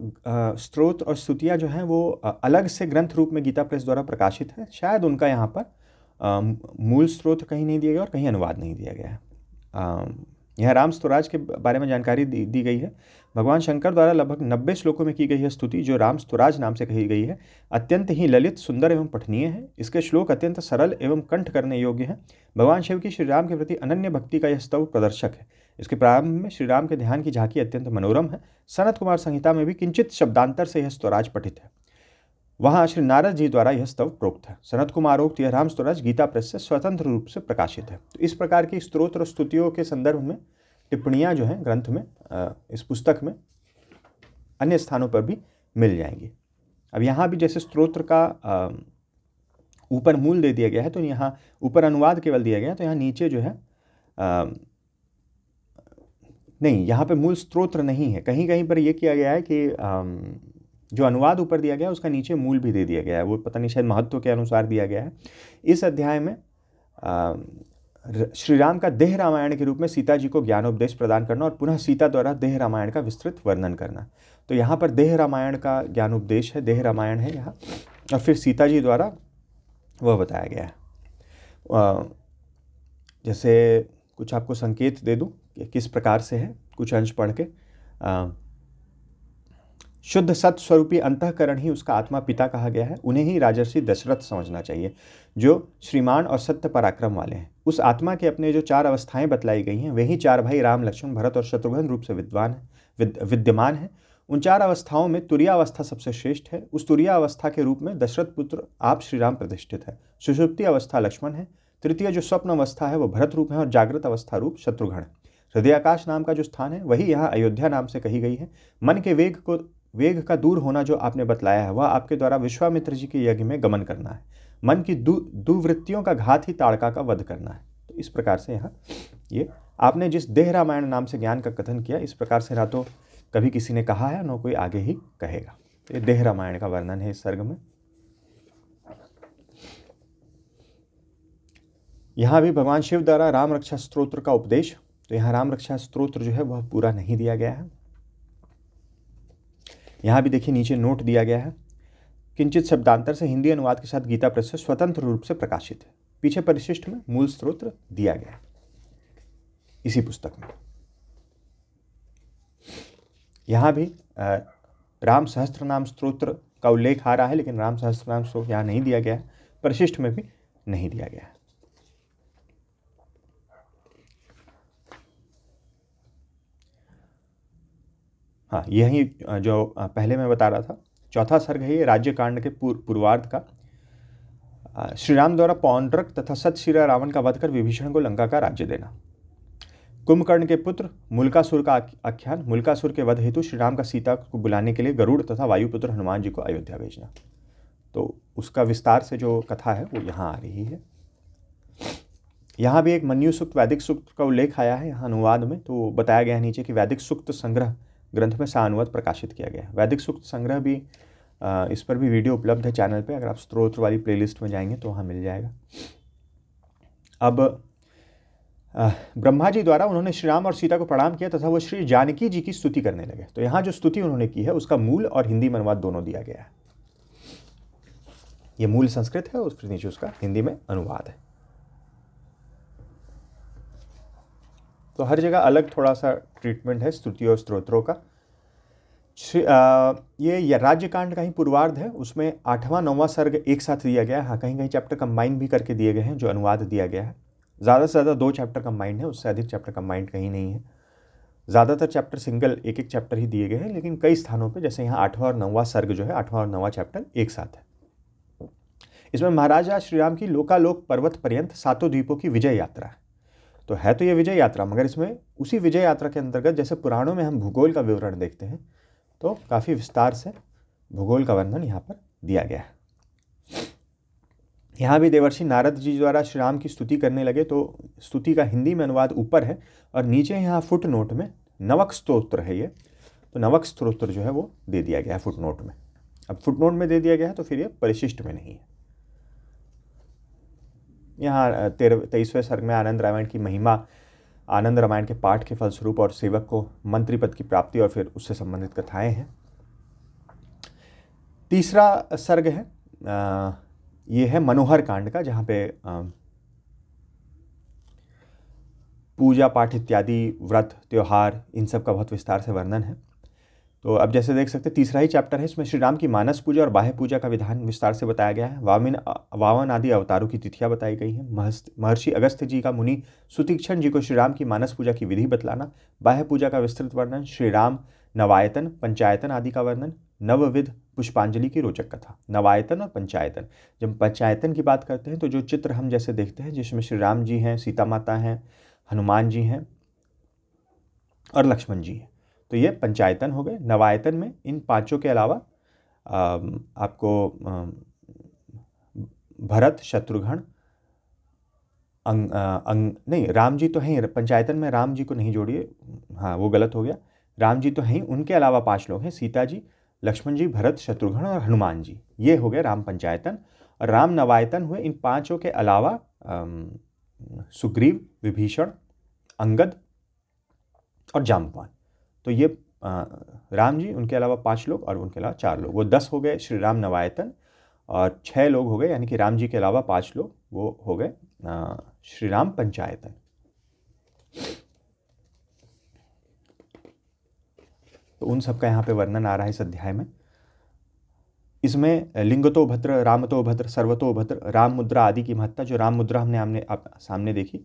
स्रोत और स्तुतियाँ जो हैं वो अलग से ग्रंथ रूप में गीता प्रेस द्वारा प्रकाशित है शायद उनका यहाँ पर मूल स्रोत कहीं नहीं दिया गया और कहीं अनुवाद नहीं दिया गया है यहाँ राम स्वराज के बारे में जानकारी दी, दी गई है भगवान शंकर द्वारा लगभग नब्बे श्लोकों में की गई यह स्तुति जो राम स्तुराज नाम से कही गई है अत्यंत ही ललित सुंदर एवं पठनीय है इसके श्लोक अत्यंत सरल एवं कंठ करने योग्य हैं भगवान शिव की श्री राम के प्रति अनन्य भक्ति का यह स्तव प्रदर्शक है इसके प्रारंभ में श्री राम के ध्यान की झांकी अत्यंत मनोरम है सनत कुमार संहिता में भी किंचित शब्दांतर से यह स्वराज पठित है वहाँ श्री नारद जी द्वारा यह स्तव प्रोक्त है सनत कुमारोक्त यह राम स्वराज गीता प्रेस से स्वतंत्र रूप से प्रकाशित है तो इस प्रकार की स्त्रोत्र स्तुतियों के संदर्भ में टिप्पणियाँ जो हैं ग्रंथ में इस पुस्तक में अन्य स्थानों पर भी मिल जाएंगी अब यहाँ भी जैसे स्त्रोत्र का ऊपर मूल दे दिया गया है तो यहाँ ऊपर अनुवाद केवल दिया गया तो यहाँ नीचे जो है आ, नहीं यहाँ पे मूल स्त्रोत्र नहीं है कहीं कहीं पर यह किया गया है कि आ, जो अनुवाद ऊपर दिया गया है उसका नीचे मूल भी दे दिया गया है वो पता नहीं शायद महत्व के अनुसार दिया गया है इस अध्याय में श्री राम का देह रामायण के रूप में सीता जी को ज्ञानोपदेश प्रदान करना और पुनः सीता द्वारा देह रामायण का विस्तृत वर्णन करना तो यहाँ पर देह रामायण का ज्ञानोपदेश है देह रामायण है यहाँ और फिर सीता जी द्वारा वह बताया गया है जैसे कुछ आपको संकेत दे दूँ कि किस प्रकार से है कुछ अंश पढ़ के शुद्ध सत स्वरूपी अंतकरण ही उसका आत्मा पिता कहा गया है उन्हें ही राजर्षि दशरथ समझना चाहिए जो श्रीमान और सत्य पराक्रम वाले हैं उस आत्मा के अपने जो चार अवस्थाएं बतलाई गई हैं वही चार भाई राम लक्ष्मण भरत और शत्रुघ्न रूप से विद्वान है विद्यमान है उन चार अवस्थाओं में अवस्था सबसे श्रेष्ठ है उस तुरिया अवस्था के रूप में दशरथ पुत्र आप श्री राम प्रतिष्ठित है सुषुप्ति अवस्था लक्ष्मण है तृतीय जो स्वप्न अवस्था है वो भरत रूप है और जागृत अवस्था रूप शत्रुघ्न हृदयाकाश नाम का जो स्थान है वही यहाँ अयोध्या नाम से कही गई है मन के वेग को वेग का दूर होना जो आपने बतलाया है वह आपके द्वारा विश्वामित्र जी के यज्ञ में गमन करना है मन की दुवृत्तियों का घात ही ताड़का का वध करना है तो इस प्रकार से यहाँ ये आपने जिस देह रामायण नाम से ज्ञान का कथन किया इस प्रकार से ना तो कभी किसी ने कहा है न कोई आगे ही कहेगा ये देह रामायण का वर्णन है इस सर्ग में यहाँ भी भगवान शिव द्वारा राम रक्षा स्त्रोत्र का उपदेश तो यहाँ राम रक्षा स्त्रोत्र जो है वह पूरा नहीं दिया गया है यहाँ भी देखिए नीचे नोट दिया गया है किंचित शब्दांतर से हिंदी अनुवाद के साथ गीता परिशिष्ट स्वतंत्र रूप से प्रकाशित है पीछे परिशिष्ट में मूल स्रोत दिया गया इसी पुस्तक में यहाँ भी राम सहस्त्र नाम स्त्रोत्र का उल्लेख आ रहा है लेकिन राम सहस्त्र नाम स्त्रोत्र यहाँ नहीं दिया गया है परिशिष्ट में भी नहीं दिया गया है हाँ यही जो पहले मैं बता रहा था चौथा सर्ग है ये राज्य कांड के पूर, पूर्वार्ध का श्री राम द्वारा पौंड्रक तथा सतशिरा रावण का वध कर विभीषण को लंका का राज्य देना कुंभकर्ण के पुत्र मुल्कासुर का आख्यान मुल्कासुर के वध हेतु श्री राम का सीता को बुलाने के लिए गरुड़ तथा वायुपुत्र हनुमान जी को अयोध्या भेजना तो उसका विस्तार से जो कथा है वो यहाँ आ रही है यहाँ भी एक मन्यु सूक्त वैदिक सूक्त का उल्लेख आया है यहाँ अनुवाद में तो बताया गया नीचे कि वैदिक सूक्त संग्रह ग्रंथ में सानुवाद प्रकाशित किया गया है वैदिक सूक्त संग्रह भी इस पर भी वीडियो उपलब्ध है चैनल पे अगर आप स्त्रोत्र वाली प्लेलिस्ट में जाएंगे तो वहाँ मिल जाएगा अब ब्रह्मा जी द्वारा उन्होंने श्री राम और सीता को प्रणाम किया तथा वो श्री जानकी जी की स्तुति करने लगे तो यहाँ जो स्तुति उन्होंने की है उसका मूल और हिंदी में अनुवाद दोनों दिया गया है ये मूल संस्कृत है और नीचे उसका हिंदी में अनुवाद है तो हर जगह अलग थोड़ा सा ट्रीटमेंट है स्तुति और स्त्रोत्रों का ये राज्यकांड का ही पूर्वार्ध है उसमें आठवां नौवां सर्ग एक साथ दिया गया है हाँ कहीं कहीं चैप्टर कंबाइंड भी करके दिए गए हैं जो अनुवाद दिया गया है ज़्यादा से ज़्यादा दो चैप्टर कंबाइंड है उससे अधिक चैप्टर कंबाइंड कहीं नहीं है ज़्यादातर चैप्टर सिंगल एक एक चैप्टर ही दिए गए हैं लेकिन कई स्थानों पर जैसे यहाँ आठवां और नौवां सर्ग जो है आठवां और नौवां चैप्टर एक साथ है इसमें महाराजा श्रीराम की लोकालोक पर्वत पर्यंत सातों द्वीपों की विजय यात्रा है तो है तो ये विजय यात्रा मगर इसमें उसी विजय यात्रा के अंतर्गत जैसे पुराणों में हम भूगोल का विवरण देखते हैं तो काफ़ी विस्तार से भूगोल का वर्णन यहाँ पर दिया गया है यहाँ भी देवर्षि नारद जी द्वारा श्री राम की स्तुति करने लगे तो स्तुति का हिंदी में अनुवाद ऊपर है और नीचे यहाँ फुट नोट में नवक स्त्रोत्र है ये तो नवक स्त्रोत्र जो है वो दे दिया गया है फुट नोट में अब फुट नोट में दे दिया गया है तो फिर ये परिशिष्ट में नहीं है यहाँ तेरह तेईसवें सर्ग में आनंद रामायण की महिमा आनंद रामायण के पाठ के फलस्वरूप और सेवक को मंत्री पद की प्राप्ति और फिर उससे संबंधित कथाएं हैं तीसरा सर्ग है आ, ये है मनोहर कांड का जहाँ पे आ, पूजा पाठ इत्यादि व्रत त्यौहार इन सब का बहुत विस्तार से वर्णन है तो अब जैसे देख सकते हैं तीसरा ही चैप्टर है इसमें श्री राम की मानस पूजा और बाह्य पूजा का विधान विस्तार से बताया गया है वामिन वावन आदि अवतारों की तिथियां बताई गई हैं महर्षि अगस्त जी का मुनि सुतीक्षण जी को श्री राम की मानस पूजा की विधि बतलाना बाह्य पूजा का विस्तृत वर्णन श्री राम नवायतन पंचायतन आदि का वर्णन नवविध पुष्पांजलि की रोचक कथा नवायतन और पंचायतन जब पंचायतन की बात करते हैं तो जो चित्र हम जैसे देखते हैं जिसमें श्री राम जी हैं सीता माता हैं हनुमान जी हैं और लक्ष्मण जी हैं तो ये पंचायतन हो गए नवायतन में इन पांचों के अलावा आपको भरत शत्रुघ्न अंग, अंग नहीं राम जी तो हैं पंचायतन में राम जी को नहीं जोड़िए हाँ वो गलत हो गया राम जी तो हैं उनके अलावा पांच लोग हैं सीता जी लक्ष्मण जी भरत शत्रुघ्न और हनुमान जी ये हो गए राम पंचायतन और राम नवायतन हुए इन पांचों के अलावा सुग्रीव विभीषण अंगद और जामपान तो ये राम जी उनके अलावा पाँच लोग और उनके अलावा चार लोग वो दस हो गए श्री राम नवायतन और छः लोग हो गए यानी कि राम जी के अलावा पाँच लोग वो हो गए श्री राम पंचायतन तो उन सब का यहाँ पे वर्णन आ रहा है इस अध्याय में इसमें लिंगतो भद्र रामतो भद्र सर्वतो भद्र राम मुद्रा आदि की महत्ता जो राम मुद्रा हमने आपने आप सामने देखी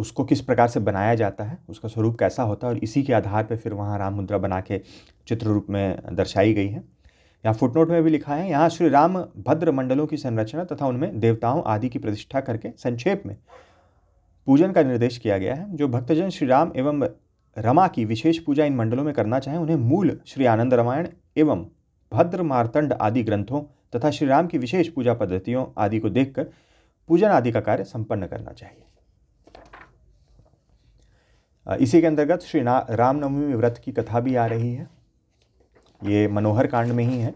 उसको किस प्रकार से बनाया जाता है उसका स्वरूप कैसा होता है और इसी के आधार पर फिर वहाँ राम मुद्रा बना के चित्र रूप में दर्शाई गई है यहाँ फुटनोट में भी लिखा है यहाँ श्री राम भद्र मंडलों की संरचना तथा उनमें देवताओं आदि की प्रतिष्ठा करके संक्षेप में पूजन का निर्देश किया गया है जो भक्तजन श्री राम एवं रमा की विशेष पूजा इन मंडलों में करना चाहें उन्हें मूल श्री आनंद रामायण एवं भद्र मारतंड आदि ग्रंथों तथा श्री राम की विशेष पूजा पद्धतियों आदि को देखकर पूजन आदि का कार्य संपन्न करना चाहिए इसी के अंतर्गत श्री रामनवमी व्रत की कथा भी आ रही है ये मनोहर कांड में ही है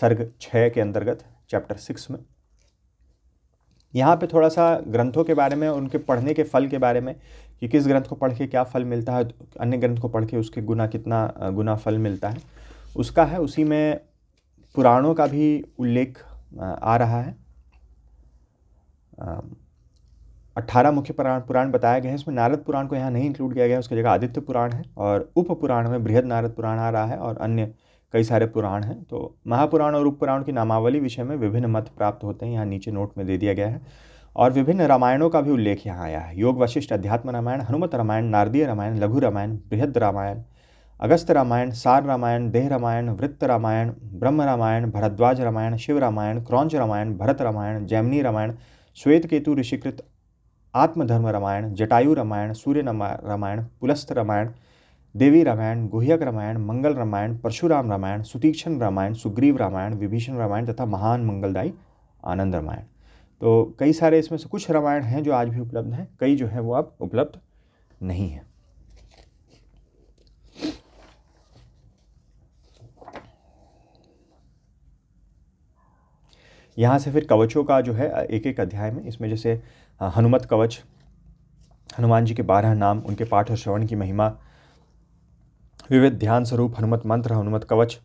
सर्ग छः के अंतर्गत चैप्टर सिक्स में यहाँ पे थोड़ा सा ग्रंथों के बारे में उनके पढ़ने के फल के बारे में कि किस ग्रंथ को पढ़ के क्या फल मिलता है अन्य ग्रंथ को पढ़ के उसके गुना कितना गुना फल मिलता है उसका है उसी में पुराणों का भी उल्लेख आ रहा है अट्ठारह मुख्य पुराण पुराण बताए गए हैं इसमें नारद पुराण को यहाँ नहीं इंक्लूड किया गया है उसकी जगह आदित्य पुराण है और उप पुराण में बृहद नारद पुराण आ रहा है और अन्य कई सारे पुराण हैं तो महापुराण और उप पुराण की नामावली विषय में विभिन्न मत प्राप्त होते हैं यहाँ नीचे नोट में दे दिया गया है और विभिन्न रामायणों का भी उल्लेख यहाँ आया है योग वशिष्ठ अध्यात्म रामायण हनुमत रामायण नारदीय रामायण लघु रामायण बृहद रामायण अगस्त रामायण सार रामायण देह रामायण वृत्त रामायण ब्रह्म रामायण भरद्वाज रामायण शिव रामायण क्रौंच रामायण भरत रामायण जैमिनी रामायण श्वेत केतु ऋषिकृत आत्मधर्म रामायण जटायु रामायण सूर्य रामायण पुलस्थ रामायण देवी रामायण गुहयक रामायण मंगल रामायण परशुराम रामायण सुतीक्षण रामायण सुग्रीव रामायण विभीषण रामायण तथा महान मंगलदायी आनंद रामायण तो कई सारे इसमें से कुछ रामायण हैं जो आज भी उपलब्ध हैं कई जो है वो अब उपलब्ध नहीं है यहाँ से फिर कवचों का जो है एक एक अध्याय में इसमें जैसे हनुमत कवच हनुमान जी के बारह नाम उनके पाठ और श्रवण की महिमा विविध ध्यान स्वरूप हनुमत मंत्र हनुमत कवच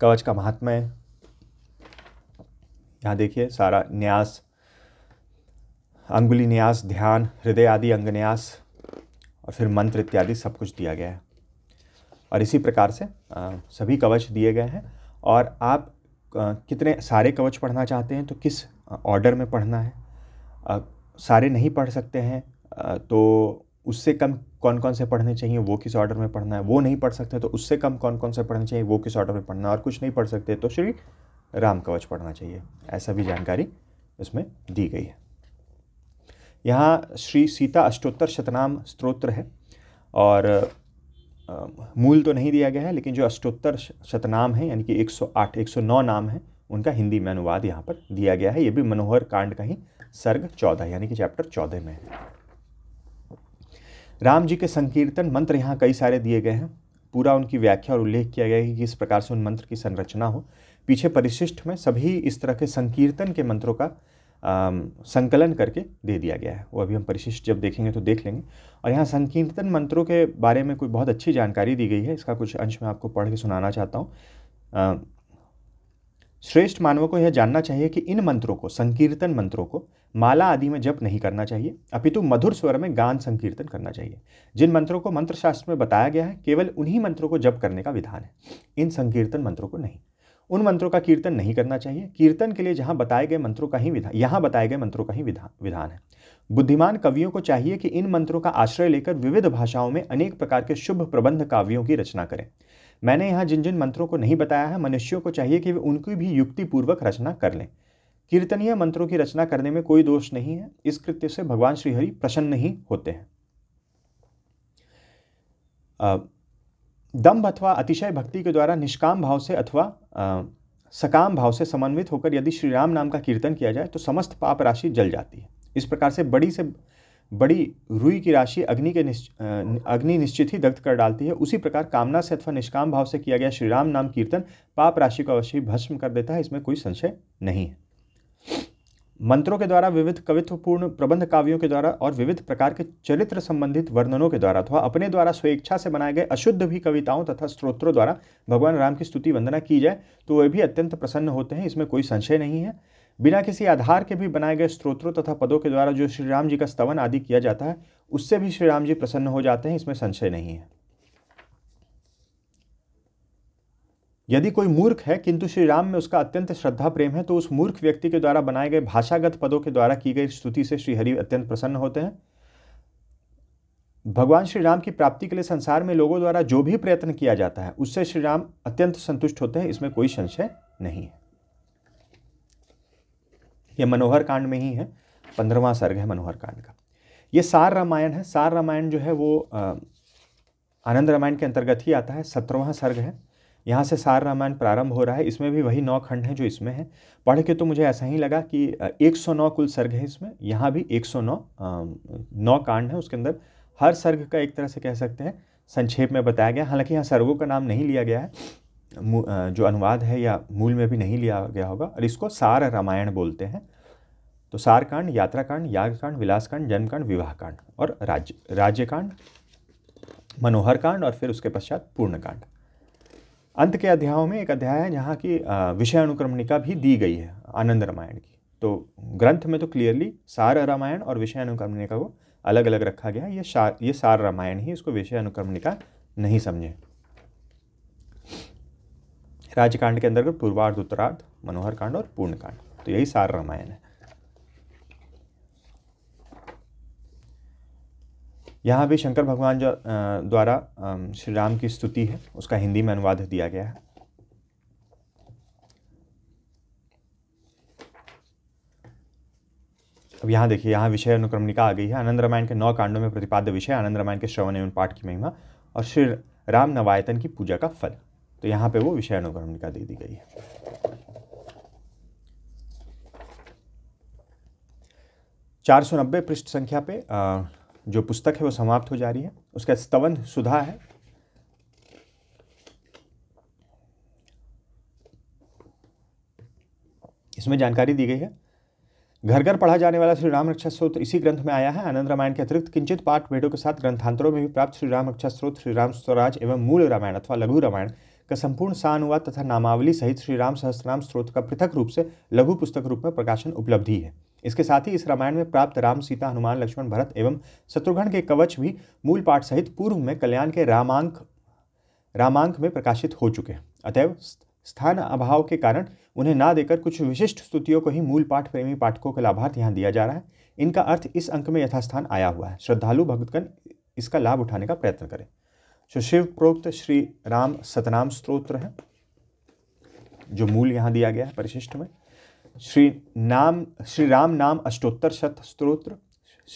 कवच का महात्मा है यहाँ देखिए सारा न्यास अंगुली न्यास ध्यान हृदय आदि अंग न्यास और फिर मंत्र इत्यादि सब कुछ दिया गया है और इसी प्रकार से आ, सभी कवच दिए गए हैं और आप आ, कितने सारे कवच पढ़ना चाहते हैं तो किस ऑर्डर में पढ़ना है सारे नहीं पढ़ सकते हैं तो उससे कम कौन कौन से पढ़ने चाहिए वो किस ऑर्डर में पढ़ना है वो नहीं पढ़ सकते तो उससे कम कौन कौन से पढ़ने चाहिए वो किस ऑर्डर में पढ़ना है और कुछ नहीं पढ़ सकते तो श्री राम कवच पढ़ना चाहिए ऐसा भी जानकारी इसमें दी गई है यहाँ श्री सीता अष्टोत्तर शतनाम स्त्रोत्र है और मूल तो नहीं दिया गया है लेकिन जो अष्टोत्तर शतनाम है यानी कि 108 109 नाम है उनका हिंदी में अनुवाद यहाँ पर दिया गया है ये भी मनोहर कांड का ही सर्ग चौदह यानी कि चैप्टर चौदह में राम जी के संकीर्तन मंत्र यहाँ कई सारे दिए गए हैं पूरा उनकी व्याख्या और उल्लेख किया गया है कि किस प्रकार से उन मंत्र की संरचना हो पीछे परिशिष्ट में सभी इस तरह के संकीर्तन के मंत्रों का संकलन करके दे दिया गया है वो अभी हम परिशिष्ट जब देखेंगे तो देख लेंगे और यहाँ संकीर्तन मंत्रों के बारे में कोई बहुत अच्छी जानकारी दी गई है इसका कुछ अंश मैं आपको पढ़ के सुनाना चाहता हूँ श्रेष्ठ मानव को यह जानना चाहिए कि इन मंत्रों को संकीर्तन मंत्रों को माला आदि में जप नहीं करना चाहिए अपितु मधुर स्वर में गान संकीर्तन करना चाहिए जिन मंत्रों को मंत्र शास्त्र में बताया गया है केवल उन्हीं मंत्रों को जप करने का विधान है इन संकीर्तन मंत्रों को नहीं उन मंत्रों का कीर्तन नहीं करना चाहिए कीर्तन के लिए जहाँ बताए गए मंत्रों का ही विधान यहाँ बताए गए मंत्रों का ही विधान विधान है बुद्धिमान कवियों को चाहिए कि इन मंत्रों का आश्रय लेकर विविध भाषाओं में अनेक प्रकार के शुभ प्रबंध काव्यों की रचना करें मैंने यहाँ जिन जिन मंत्रों को नहीं बताया है मनुष्यों को चाहिए कि वे उनकी भी युक्तिपूर्वक रचना कर लें कीर्तनीय मंत्रों की रचना करने में कोई दोष नहीं है इस कृत्य से भगवान श्रीहरि प्रसन्न ही होते हैं दम्भ अथवा अतिशय भक्ति के द्वारा निष्काम भाव से अथवा सकाम भाव से समन्वित होकर यदि श्री राम नाम का कीर्तन किया जाए तो समस्त पाप राशि जल जाती है इस प्रकार से बड़ी से बड़ी रुई की राशि अग्नि के निश्च, अग्नि निश्चित ही दग्ध कर डालती है उसी प्रकार कामना से अथवा निष्काम भाव से किया गया श्री राम नाम कीर्तन पाप राशि को अवश्य भस्म कर देता है इसमें कोई संशय नहीं है मंत्रों के द्वारा विविध कवित्वपूर्ण प्रबंध काव्यों के द्वारा और विविध प्रकार के चरित्र संबंधित वर्णनों के द्वारा अथवा अपने द्वारा स्वेच्छा से बनाए गए अशुद्ध भी कविताओं तथा स्त्रोत्रों द्वारा भगवान राम की स्तुति वंदना की जाए तो वे भी अत्यंत प्रसन्न होते हैं इसमें कोई संशय नहीं है बिना किसी आधार के भी बनाए गए स्त्रोत्रों तथा पदों के द्वारा जो श्री राम जी का स्तवन आदि किया जाता है उससे भी श्री राम जी प्रसन्न हो जाते हैं इसमें संशय नहीं है यदि कोई मूर्ख है किंतु श्री राम में उसका अत्यंत श्रद्धा प्रेम है तो उस मूर्ख व्यक्ति के द्वारा बनाए गए भाषागत पदों के द्वारा की गई स्तुति से श्रीहरि अत्यंत प्रसन्न होते हैं भगवान श्री राम की प्राप्ति के लिए संसार में लोगों द्वारा जो भी प्रयत्न किया जाता है उससे श्री राम अत्यंत संतुष्ट होते हैं इसमें कोई संशय नहीं है ये मनोहर कांड में ही है पंद्रहवा सर्ग है मनोहर कांड का ये सार रामायण है सार रामायण जो है वो आनंद रामायण के अंतर्गत ही आता है सत्रहवा सर्ग है यहाँ से सार रामायण प्रारंभ हो रहा है इसमें भी वही नौ खंड हैं जो इसमें हैं पढ़ के तो मुझे ऐसा ही लगा कि 109 कुल सर्ग है इसमें यहाँ भी 109 नौ कांड है उसके अंदर हर सर्ग का एक तरह से कह सकते हैं संक्षेप में बताया गया हालांकि यहाँ सर्गों का नाम नहीं लिया गया है जो अनुवाद है या मूल में भी नहीं लिया गया होगा और इसको सार रामायण बोलते हैं तो सारकांड यात्राकांड यागकांड विलासकांड जन्मकांड विवाहकांड और राज्य राज्यकांड मनोहर कांड और फिर उसके पश्चात पूर्णकांड अंत के अध्यायों में एक अध्याय है जहाँ की विषय अनुक्रमणिका भी दी गई है आनंद रामायण की तो ग्रंथ में तो क्लियरली सार रामायण और विषय अनुक्रमणिका को अलग अलग रखा गया है ये सार ये सार रामायण ही इसको विषय अनुक्रमणिका नहीं समझे राजकांड के अंतर्गत पूर्वार्ध उत्तरार्ध मनोहर कांड और पूर्ण कांड तो यही सार रामायण है यहाँ भी शंकर भगवान जो द्वारा श्री राम की स्तुति है उसका हिंदी में अनुवाद दिया गया है अब यहाँ देखिए यहाँ विषय अनुक्रमणिका आ गई है आनंद रामायण के नौ कांडों में प्रतिपाद्य विषय आनंद रामायण के श्रवण एवं पाठ की महिमा और श्री राम नवायतन की पूजा का फल तो यहाँ पे वो विषयानुक्रमणिका दे दी गई है चार सौ नब्बे पृष्ठ संख्या पे जो पुस्तक है वो समाप्त हो जा रही है उसका स्तवन सुधा है इसमें जानकारी दी गई है घर घर पढ़ा जाने वाला श्री राम रक्षा स्रोत इसी ग्रंथ में आया है आनंद रामायण के अतिरिक्त किंचित पाठ भेटों के साथ ग्रंथांतरों में भी प्राप्त श्री राम रक्षा स्रोत श्री राम स्वराज एवं मूल रामायण अथवा लघु रामायण का संपूर्ण सानुवाद तथा नामावली सहित श्री राम सहस्त्रनाम स्रोत का पृथक रूप से लघु पुस्तक रूप में प्रकाशन उपलब्ध है इसके साथ ही इस रामायण में प्राप्त राम सीता हनुमान लक्ष्मण भरत एवं शत्रुघ्न के कवच भी मूल पाठ सहित पूर्व में कल्याण के रामांक रामांक में प्रकाशित हो चुके हैं अतएव स्थान अभाव के कारण उन्हें ना देकर कुछ विशिष्ट स्तुतियों को ही मूल पाठ प्रेमी पाठकों का लाभार्थ यहाँ दिया जा रहा है इनका अर्थ इस अंक में यथास्थान आया हुआ है श्रद्धालु भक्तगण इसका लाभ उठाने का प्रयत्न करें जो शिव प्रोक्त श्री राम सतनाम स्त्रोत्र है जो मूल यहाँ दिया गया है परिशिष्ट में श्री नाम श्री राम नाम अष्टोत्तर शत स्त्रोत्र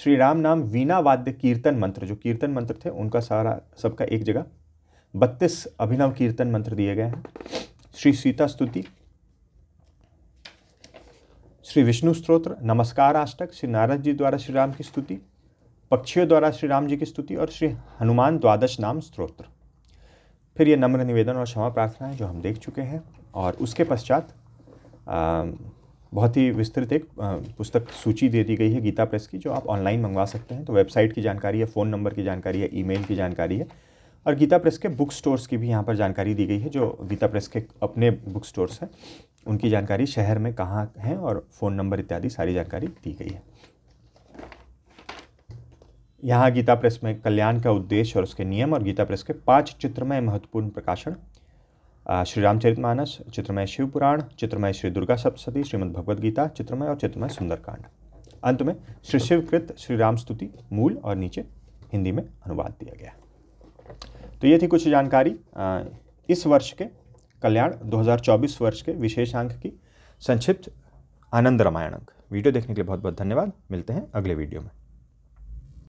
श्री राम नाम वीणा वाद्य कीर्तन मंत्र जो कीर्तन मंत्र थे उनका सारा सबका एक जगह बत्तीस अभिनव कीर्तन मंत्र दिए गए हैं श्री सीता स्तुति श्री विष्णु स्त्रोत्र नमस्कार अष्टक श्री नारद जी द्वारा श्री राम की स्तुति पक्षियों द्वारा श्री राम जी की स्तुति और श्री हनुमान द्वादश नाम स्त्रोत्र फिर ये नम्र निवेदन और क्षमा प्रार्थना है जो हम देख चुके हैं और उसके पश्चात बहुत ही विस्तृत एक पुस्तक सूची दे दी गई है गीता प्रेस की जो आप ऑनलाइन मंगवा सकते हैं तो वेबसाइट की जानकारी है फ़ोन नंबर की जानकारी है ईमेल की जानकारी है और गीता प्रेस के बुक स्टोर्स की भी यहाँ पर जानकारी दी गई है जो गीता प्रेस के अपने बुक स्टोर्स हैं उनकी जानकारी शहर में कहाँ हैं और फ़ोन नंबर इत्यादि सारी जानकारी दी गई है यहाँ गीता प्रेस में कल्याण का उद्देश्य और उसके नियम और गीता प्रेस के पांच चित्रमय महत्वपूर्ण प्रकाशन श्री रामचरितमानस चित्रमय शिव पुराण चित्रमय श्री दुर्गा सप्तशती श्रीमद भगवद गीता चित्रमय और चित्रमय सुंदरकांड अंत में श्री शिवकृत श्री राम स्तुति मूल और नीचे हिंदी में अनुवाद दिया गया तो ये थी कुछ जानकारी इस वर्ष के कल्याण 2024 वर्ष के विशेषांक की संक्षिप्त आनंद रामायण अंक वीडियो देखने के लिए बहुत बहुत धन्यवाद मिलते हैं अगले वीडियो में